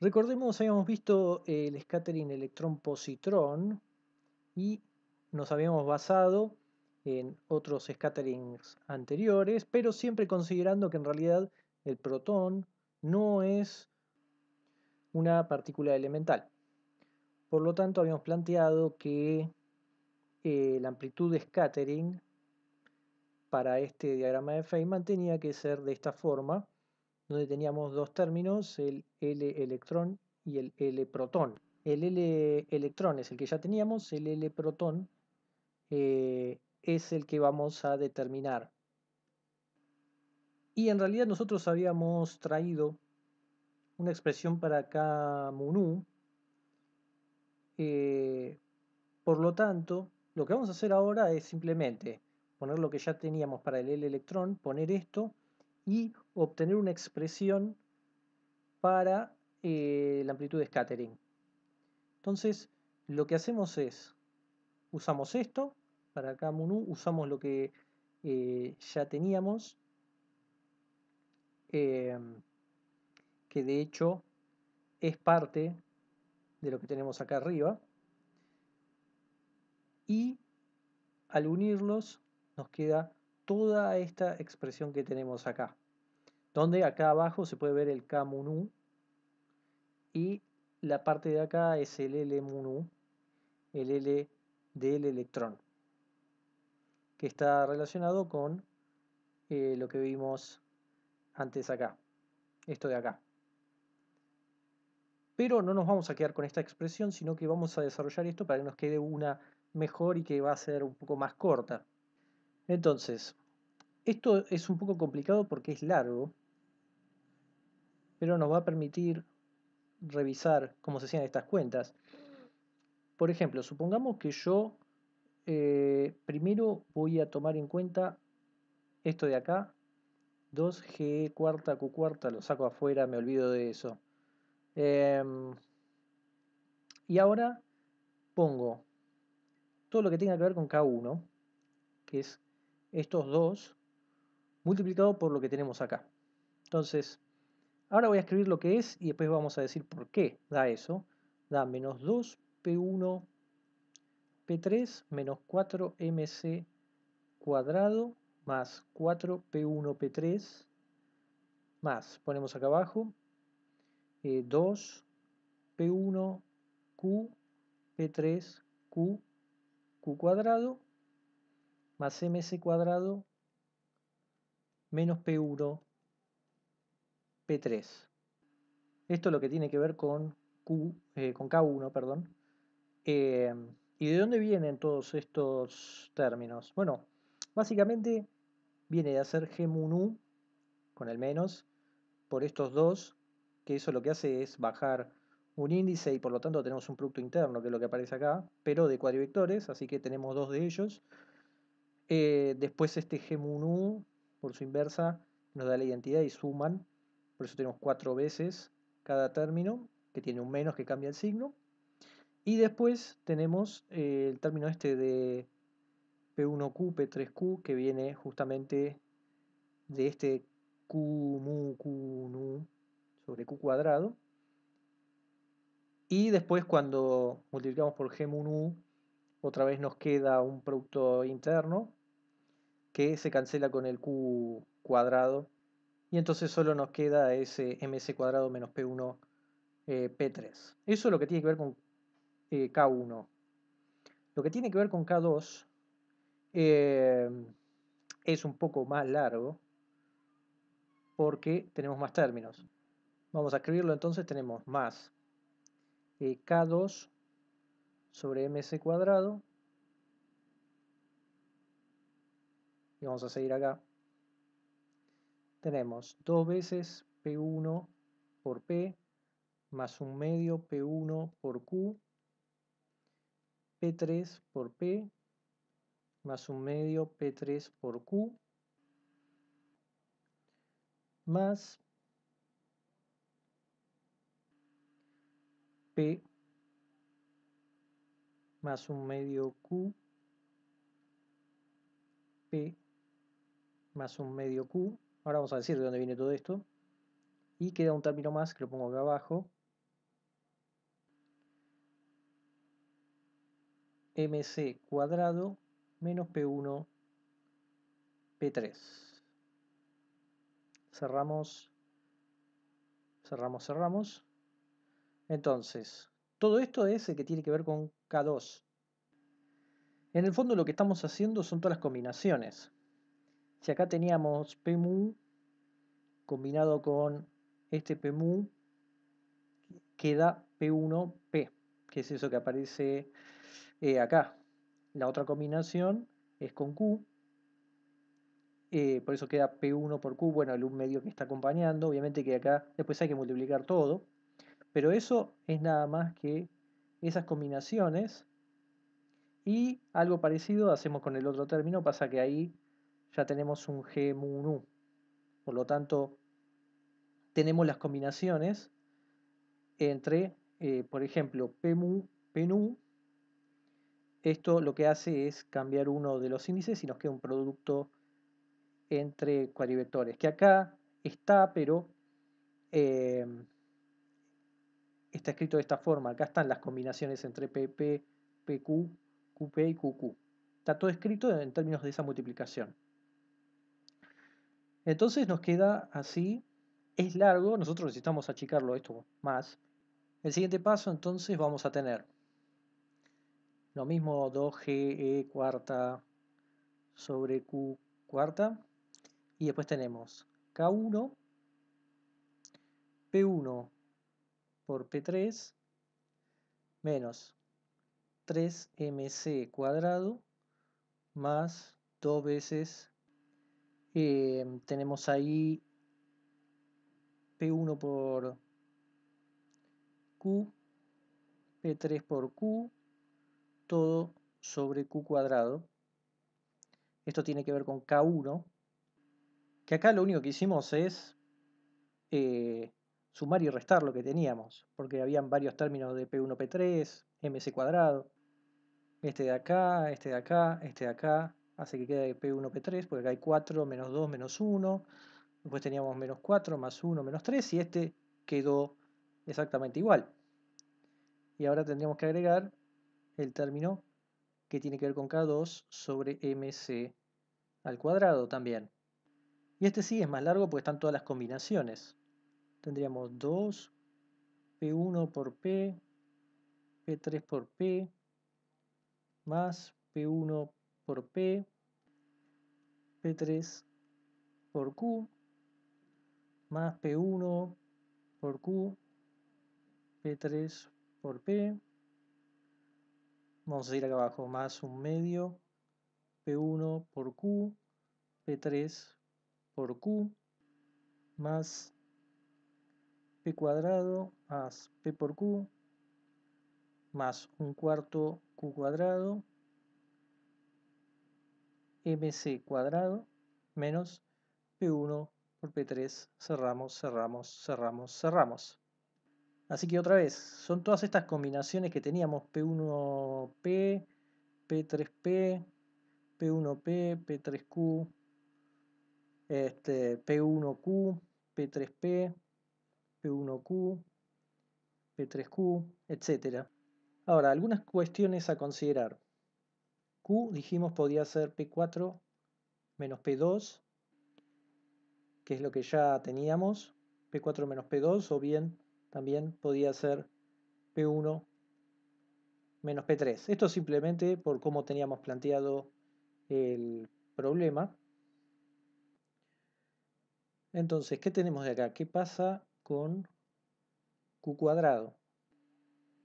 Recordemos, habíamos visto el scattering electrón-positrón y nos habíamos basado en otros scatterings anteriores, pero siempre considerando que en realidad el protón no es una partícula elemental. Por lo tanto, habíamos planteado que eh, la amplitud de scattering para este diagrama de Feynman tenía que ser de esta forma, donde teníamos dos términos, el L electrón y el L protón. El L electrón es el que ya teníamos, el L protón eh, es el que vamos a determinar. Y en realidad nosotros habíamos traído una expresión para acá, MUNU. Eh, por lo tanto, lo que vamos a hacer ahora es simplemente poner lo que ya teníamos para el L electrón, poner esto y obtener una expresión para eh, la amplitud de scattering. Entonces, lo que hacemos es, usamos esto, para acá Munu, usamos lo que eh, ya teníamos, em, que de hecho es parte de lo que tenemos acá arriba, y al unirlos nos queda toda esta expresión que tenemos acá. Donde acá abajo se puede ver el K mu y la parte de acá es el L mu el L del electrón, que está relacionado con eh, lo que vimos antes acá, esto de acá. Pero no nos vamos a quedar con esta expresión, sino que vamos a desarrollar esto para que nos quede una mejor y que va a ser un poco más corta. Entonces, esto es un poco complicado porque es largo, pero nos va a permitir revisar cómo se hacían estas cuentas. Por ejemplo, supongamos que yo eh, primero voy a tomar en cuenta esto de acá, 2G cuarta Q cuarta, lo saco afuera, me olvido de eso. Em, y ahora pongo todo lo que tenga que ver con K1, que es estos dos multiplicado por lo que tenemos acá. Entonces, ahora voy a escribir lo que es y después vamos a decir por qué da eso. Da menos 2 P1 P3 menos 4 MC cuadrado más 4 P1 P3 más, ponemos acá abajo, 2 eh, P1 Q P3 Q Q cuadrado más ms cuadrado menos p1 p3. Esto es lo que tiene que ver con, eh, con K1. Perdón. Em, ¿Y de dónde vienen todos estos términos? Bueno, básicamente viene de hacer G nu con el menos por estos dos, que eso lo que hace es bajar un índice y por lo tanto tenemos un producto interno, que es lo que aparece acá, pero de cuadrivectores, así que tenemos dos de ellos, eh, después este Gemunu, por su inversa, nos da la identidad y suman. Por eso tenemos cuatro veces cada término, que tiene un menos que cambia el signo. Y después tenemos eh, el término este de P1Q, P3Q, que viene justamente de este Q, mu, Q, sobre Q cuadrado. Y después cuando multiplicamos por G mu, otra vez nos queda un producto interno que se cancela con el q cuadrado y entonces solo nos queda ese ms cuadrado menos p1 eh, p3. Eso es lo que tiene que ver con eh, k1. Lo que tiene que ver con k2 em, es un poco más largo porque tenemos más términos. Vamos a escribirlo entonces, tenemos más eh, k2 sobre ms cuadrado y vamos a seguir acá, tenemos dos veces P1 por P más un medio P1 por Q, P3 por P más un medio P3 por Q, más P más un medio Q, P más un medio Q. Ahora vamos a decir de dónde viene todo esto. Y queda un término más que lo pongo acá abajo. MC cuadrado menos P1 P3. Cerramos, cerramos, cerramos. Entonces, todo esto es el que tiene que ver con K2. En el fondo lo que estamos haciendo son todas las combinaciones. Si acá teníamos PMU combinado con este PMU, queda P1P, que es eso que aparece eh, acá. La otra combinación es con Q, eh, por eso queda P1 por Q, bueno, el un medio que está acompañando, obviamente que acá después hay que multiplicar todo, pero eso es nada más que esas combinaciones y algo parecido hacemos con el otro término, pasa que ahí ya tenemos un G mu nu. Por lo tanto, tenemos las combinaciones entre, eh, por ejemplo, P mu, P nu. Esto lo que hace es cambiar uno de los índices y nos queda un producto entre cuadrivectores, que acá está, pero em, está escrito de esta forma. Acá están las combinaciones entre PP, PQ, QP y QQ. Está todo escrito en términos de esa multiplicación. Entonces nos queda así, es largo, nosotros necesitamos achicarlo esto más. El siguiente paso entonces vamos a tener lo mismo 2GE e, cuarta sobre Q cuarta y después tenemos K1, P1 por P3 menos 3mc cuadrado más 2 veces eh, tenemos ahí P1 por Q, P3 por Q, todo sobre Q cuadrado. Esto tiene que ver con K1, que acá lo único que hicimos es eh, sumar y restar lo que teníamos, porque habían varios términos de P1, P3, MC cuadrado, este de acá, este de acá, este de acá, Hace que quede P1, P3, porque acá hay 4, menos 2, menos 1, después teníamos menos 4, más 1, menos 3, y este quedó exactamente igual. Y ahora tendríamos que agregar el término que tiene que ver con K2 sobre MC al cuadrado también. Y este sí es más largo porque están todas las combinaciones. Tendríamos 2, P1 por P, P3 por P, más P1 por P, P3 por Q, más P1 por Q, P3 por P, vamos a ir acá abajo, más un medio, P1 por Q, P3 por Q, más P cuadrado, más P por Q, más un cuarto Q cuadrado, mc cuadrado menos p1 por p3, cerramos, cerramos, cerramos, cerramos. Así que otra vez, son todas estas combinaciones que teníamos, p1p, p3p, p1p, p3q, este, p1q, p3p, p1q, p3q, etc. Ahora, algunas cuestiones a considerar. Q dijimos podía ser P4 menos P2, que es lo que ya teníamos, P4 menos P2, o bien también podía ser P1 menos P3. Esto simplemente por cómo teníamos planteado el problema. Entonces, ¿qué tenemos de acá? ¿Qué pasa con Q cuadrado?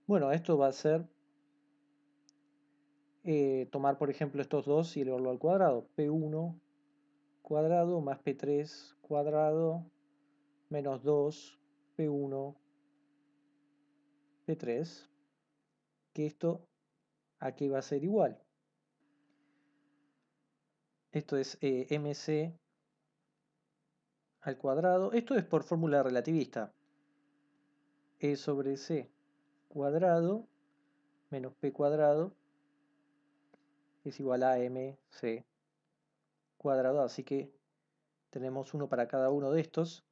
Bueno, esto va a ser eh, tomar, por ejemplo, estos dos y elevarlo al cuadrado. P1 cuadrado más P3 cuadrado menos 2 P1 P3, que esto aquí va a ser igual. Esto es eh, MC al cuadrado. Esto es por fórmula relativista. E sobre C cuadrado menos P cuadrado es igual a mc cuadrado, así que tenemos uno para cada uno de estos.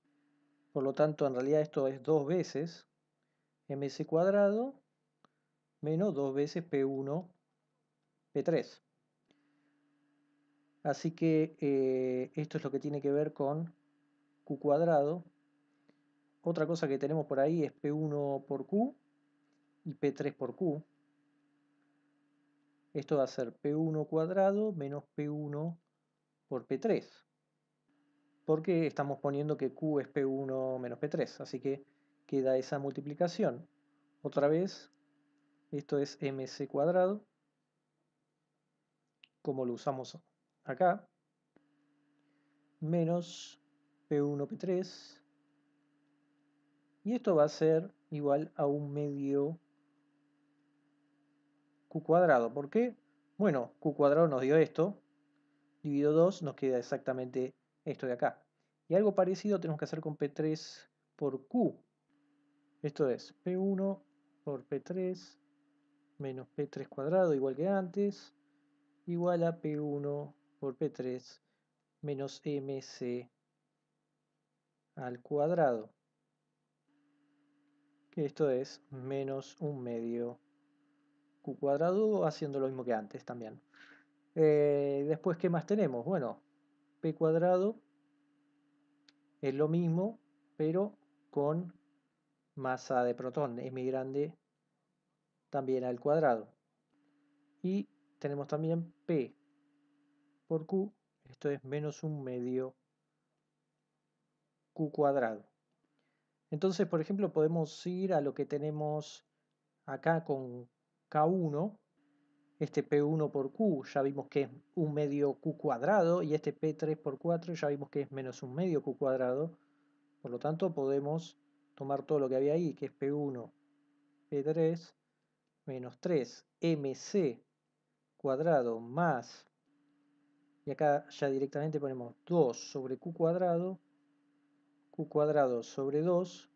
Por lo tanto, en realidad esto es dos veces mc cuadrado menos dos veces p1 p3. Así que eh, esto es lo que tiene que ver con q cuadrado. Otra cosa que tenemos por ahí es p1 por q y p3 por q. Esto va a ser P1 cuadrado menos P1 por P3. Porque estamos poniendo que Q es P1 menos P3. Así que queda esa multiplicación. Otra vez, esto es MC cuadrado. Como lo usamos acá. Menos P1, P3. Y esto va a ser igual a un medio q cuadrado. ¿Por qué? Bueno, q cuadrado nos dio esto, dividido 2 nos queda exactamente esto de acá. Y algo parecido tenemos que hacer con P3 por Q. Esto es P1 por P3 menos P3 cuadrado igual que antes, igual a P1 por P3 menos MC al cuadrado. Que esto es menos un medio q cuadrado haciendo lo mismo que antes también. Eh, después, ¿qué más tenemos? Bueno, p cuadrado es lo mismo, pero con masa de protón, Es muy grande también al cuadrado. Y tenemos también p por q, esto es menos un medio q cuadrado. Entonces, por ejemplo, podemos ir a lo que tenemos acá con K1, este P1 por Q ya vimos que es un medio Q cuadrado y este P3 por 4 ya vimos que es menos un medio Q cuadrado. Por lo tanto podemos tomar todo lo que había ahí, que es P1, P3, menos 3, MC cuadrado más, y acá ya directamente ponemos 2 sobre Q cuadrado, Q cuadrado sobre 2,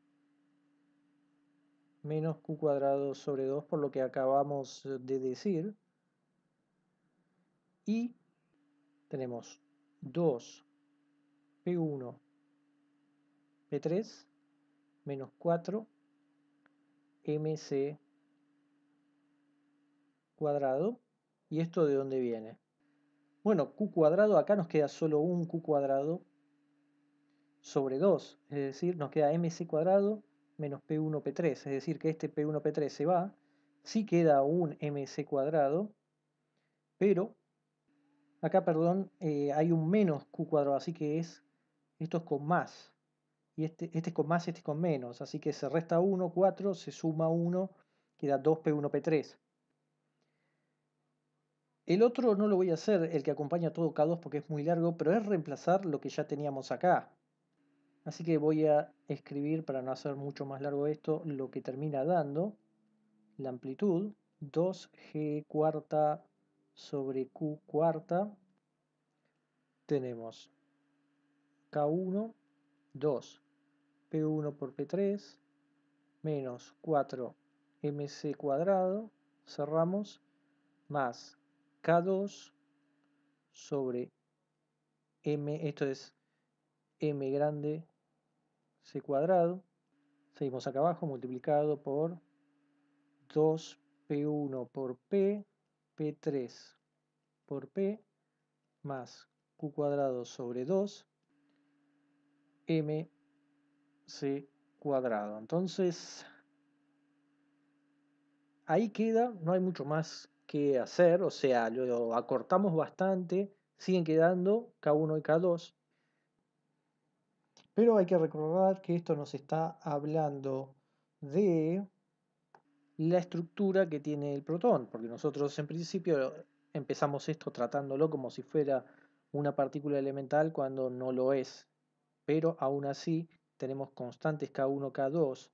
menos q cuadrado sobre 2 por lo que acabamos de decir. Y tenemos 2 P1 P3 menos 4 MC cuadrado. ¿Y esto de dónde viene? Bueno, Q cuadrado, acá nos queda solo un Q cuadrado sobre 2, es decir, nos queda MC cuadrado menos P1, P3, es decir, que este P1, P3 se va, sí queda un MC cuadrado, pero acá, perdón, eh, hay un menos Q cuadrado, así que es, esto es con más, y este, este es con más, y este es con menos, así que se resta 1, 4, se suma 1, queda 2P1, P3. El otro no lo voy a hacer, el que acompaña todo K2 porque es muy largo, pero es reemplazar lo que ya teníamos acá. Así que voy a escribir, para no hacer mucho más largo esto, lo que termina dando la amplitud 2G cuarta sobre Q cuarta. Tenemos K1, 2, P1 por P3, menos 4 MC cuadrado, cerramos, más K2 sobre M, esto es M grande c cuadrado, seguimos acá abajo, multiplicado por 2p1 por p, p3 por p, más q cuadrado sobre 2, mc cuadrado. Entonces, ahí queda, no hay mucho más que hacer, o sea, lo acortamos bastante, siguen quedando K1 y K2, pero hay que recordar que esto nos está hablando de la estructura que tiene el protón, porque nosotros en principio empezamos esto tratándolo como si fuera una partícula elemental cuando no lo es, pero aún así tenemos constantes K1, K2,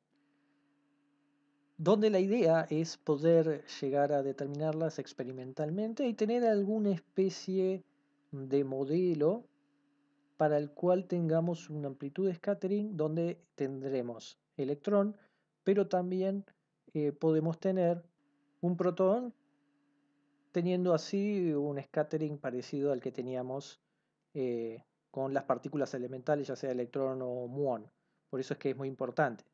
donde la idea es poder llegar a determinarlas experimentalmente y tener alguna especie de modelo para el cual tengamos una amplitud de scattering donde tendremos electrón, pero también eh, podemos tener un protón teniendo así un scattering parecido al que teníamos eh, con las partículas elementales, ya sea electrón o muón. Por eso es que es muy importante.